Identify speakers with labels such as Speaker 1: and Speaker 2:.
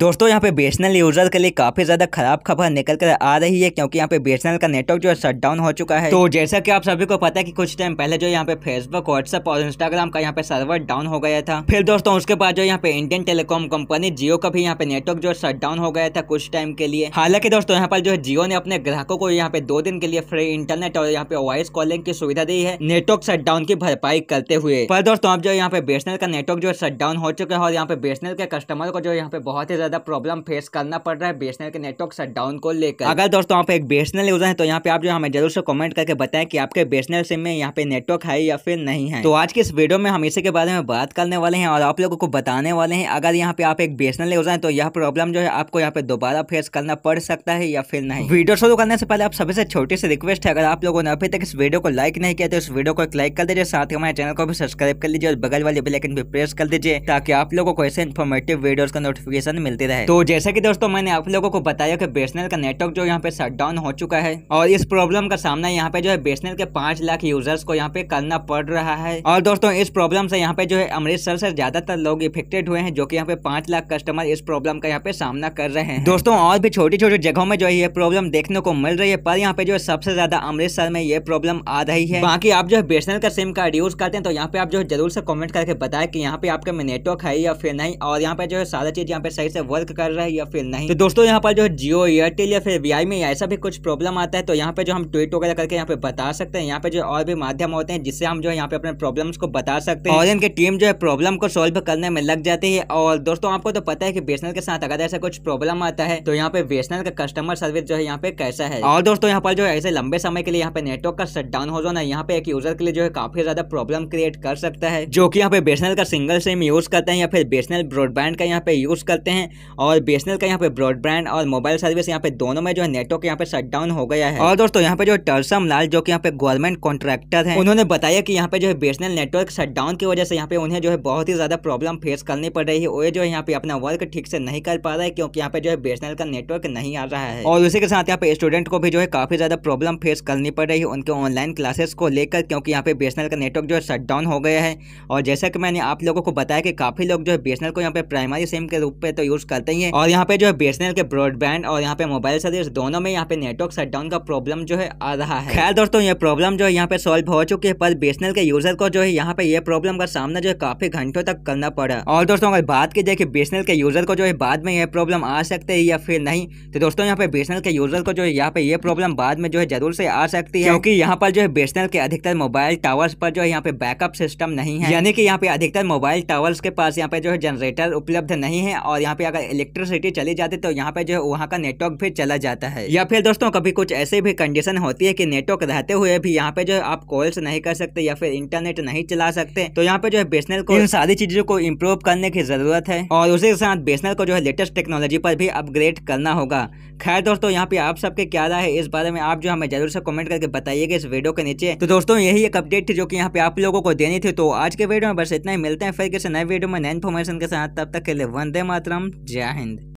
Speaker 1: दोस्तों यहाँ पे बेसनल यूजर के लिए काफी ज्यादा खराब खबर निकल कर आ रही है क्योंकि यहाँ पे बेसनल का नेटवर्क जो है शट डाउन हो चुका है तो जैसा कि आप सभी को पता है कि कुछ टाइम पहले जो यहाँ पे फेसबुक व्हाट्सएप और इंस्टाग्राम का यहाँ पे सर्वर डाउन हो गया था फिर दोस्तों उसके बाद जो यहाँ पे इंडियन टेलीकॉम कंपनी जियो का भी यहाँ पे नेटवर्क जो है शट डाउन हो गया था कुछ टाइम के लिए हालांकि दोस्तों यहाँ पर जो है जियो ने अपने ग्राहकों को यहाँ पे दो दिन के लिए फ्री इंटरनेट और यहाँ पे वॉइस कॉलिंग की सुविधा दी है नेटवर्क शट डाउन की भरपाई करते हुए पर दोस्तों अब जो यहाँ पे बेसनल का नेटवर्क जो है शट डाउन हो चुका है और यहाँ पे बेसनल के कस्टमर को जो यहाँ पे बहुत ही ज्यादा प्रॉब्लम फेस करना पड़ रहा है बेसनल के नेटवर्क शटडाउन को लेकर अगर दोस्तों आप एक बेसनल यूजर है तो यहाँ पे आप जो हमें जरूर से कमेंट करके बताएं कि आपके बेसनल सिम में यहाँ पे नेटवर्क है या फिर नहीं है तो आज की इस वीडियो में हम इसी के बारे में बात करने वाले हैं और आप लोगों को बताने वाले हैं अगर यहाँ पे आप एक बेसनल यूजर है तो यह प्रॉब्लम जो है आपको यहाँ पे दोबारा फेस करना पड़ सकता है या फिर नहीं वीडियो शुरू करने से पहले आप सभी से छोटी सी रिक्वेस्ट है अगर आप लोगों ने अभी तक इस वीडियो को लाइक नहीं किया तो इस वीडियो को एक लाइक कर दीजिए साथ ही हमारे चैनल को भी सब्सक्राइब कर लीजिए और बगल वाले बेलाइकन भी प्रेस कर दीजिए ताकि आप लोगों को ऐसे इन्फॉर्मेटिव वीडियोस का नोटिफिकेशन मिल चलती रहे तो जैसा की दोस्तों मैंने आप लोगों को बताया की बेसनल का नेटवर्क जो यहाँ पे शट डाउन हो चुका है और इस प्रॉब्लम का सामना यहाँ पे जो है बेसनल के पांच लाख यूजर्स को यहाँ पे करना पड़ रहा है और दोस्तों इस प्रॉब्लम से यहाँ पे जो है अमृतसर से ज्यादातर लोग इफेक्टेड हुए हैं जो कि यहाँ पे पांच लाख कस्टमर इस प्रॉब्लम का यहाँ पे सामना कर रहे हैं दोस्तों और भी छोटी छोटी जगहों में जो है ये प्रॉब्लम देखने को मिल रही है पर यहाँ पे जो है सबसे ज्यादा अमृतसर में ये प्रॉब्लम आ रही है बाकी आप जो है बेसनल का सिम कार्ड यूज करते हैं तो यहाँ पे आप जो है जरूर से कॉमेंट करके बताए की यहाँ पे आपके नेटवर्क है या फिर नहीं और यहाँ पे जो है सारा चीज यहाँ पे सही से वर्क कर रहा है या फिर नहीं तो दोस्तों यहाँ पर जो है जियो एयरटेल या फिर वी में ऐसा भी कुछ प्रॉब्लम आता है तो यहाँ पे जो हम ट्वीट वगैरह करके यहाँ पे बता सकते हैं यहाँ पे जो और भी माध्यम होते हैं जिससे हम जो है यहाँ पे अपने प्रॉब्लम को बता सकते हैं और इनकी टीम जो है प्रॉब्लम को सोल्व करने में लग जाती है और दोस्तों आपको तो पता है की बेसनल के साथ अगर ऐसा कुछ प्रॉब्लम आता है तो यहाँ पे बेसनल का कस्टमर सर्विस जो है यहाँ पे कैसा है और दोस्तों यहाँ पर जो ऐसे लंबे समय के लिए यहाँ पे नेटवर्क का शट डाउन हो जाना यहाँ पे एक यूजर के लिए जो है काफी ज्यादा प्रॉब्लम क्रिएट कर सकता है जो की यहाँ पे बेसनल का सिंगल सिम यूज करते हैं या फिर बेसनल ब्रॉडबैंड का यहाँ पे यूज करते हैं और बी का यहाँ पे ब्रॉडबैंड और मोबाइल सर्विस यहाँ पे दोनों में जो है नेटवर्क यहाँ पे शटडाउन हो गया है और दोस्तों यहाँ पे जो टर्सम लाल जो कि यहाँ पे गवर्नमेंट कॉन्ट्रैक्टर है उन्होंने बताया कि यहाँ पे जो है बी नेटवर्क शटडाउन की वजह से यहाँ पे उन्हें जो है बहुत ही ज्यादा प्रॉब्लम फेस करनी पड़ रही है वो जो है यहाँ पे अपना वर्क ठीक से नहीं कर पा रहा है क्योंकि यहाँ पे जो है बी का नेटवर्क नहीं आ रहा है और उसी के साथ यहाँ पे स्टूडेंट को भी जो है काफी ज्यादा प्रॉब्लम फेस करनी पड़ रही है उनके ऑनलाइन क्लासेस को लेकर क्योंकि यहाँ पे बी का नेटवर्क जो है शटडाउन हो गया है और जैसा कि मैंने आप लोगों को बताया कि काफी लोग जो है बी को यहाँ पे प्राइमरी सिम के रूप में तो यूज करते ही हैं और यहाँ पे जो है बीएसएनएल के ब्रॉडबैंड और यहाँ पे मोबाइल सर्विस दोनों में यहाँ पे नेटवर्क शटडाउन का प्रॉब्लम जो है आ रहा है खैर दोस्तों ये प्रॉब्लम जो है यहाँ पे सोल्व हो चुकी है पर बीएसएनएल के यूजर को जो है यहाँ पे ये प्रॉब्लम का सामना जो है काफी घंटों तक करना पड़ा और दोस्तों अगर बात की जाए की बीएसएनएल के यूजर को जो है बाद में ये प्रॉब्लम आ सकते है या फिर नहीं तो दोस्तों यहाँ पे बीएसएनएल के यूजर को जो है यहाँ पे ये प्रॉब्लम बाद में जो है जरूर से आ सकती है क्योंकि यहाँ पर जो है बीएसएनएल के अधिकतर मोबाइल टावर्स पर जो है यहाँ पे बैकअप सिस्टम नहीं है यानी कि यहाँ पे अधिकतर मोबाइल टावर्स के पास यहाँ पे जो है जनरेटर उपलब्ध नहीं है और यहाँ पे अगर इलेक्ट्रिसिटी चली जाती तो यहाँ पे जो है वहाँ का नेटवर्क भी चला जाता है या फिर दोस्तों कभी कुछ ऐसे भी कंडीशन होती है कि नेटवर्क रहते हुए भी यहाँ पे जो है आप कॉल्स नहीं कर सकते या फिर इंटरनेट नहीं चला सकते तो यहाँ पे जो है बेसनल को इन सारी चीजों को इम्प्रूव करने की जरूरत है और उसी के साथ बेसनल को जो है लेटेस्ट टेक्नोलॉजी पर भी अपग्रेड करना होगा खैर दोस्तों यहाँ पे आप सबके क्या राय है इस बारे में आप जो हमें जरूर से कमेंट करके बताइएगा इस वीडियो के नीचे तो दोस्तों यही एक अपडेट थी जो कि यहाँ पे आप लोगों को देनी थी तो आज के वीडियो में बस इतना ही मिलते हैं फिर किसी नए वीडियो में नए इन्फॉर्मेशन के साथ तब तक के लिए वंदे मातरम जय हिंद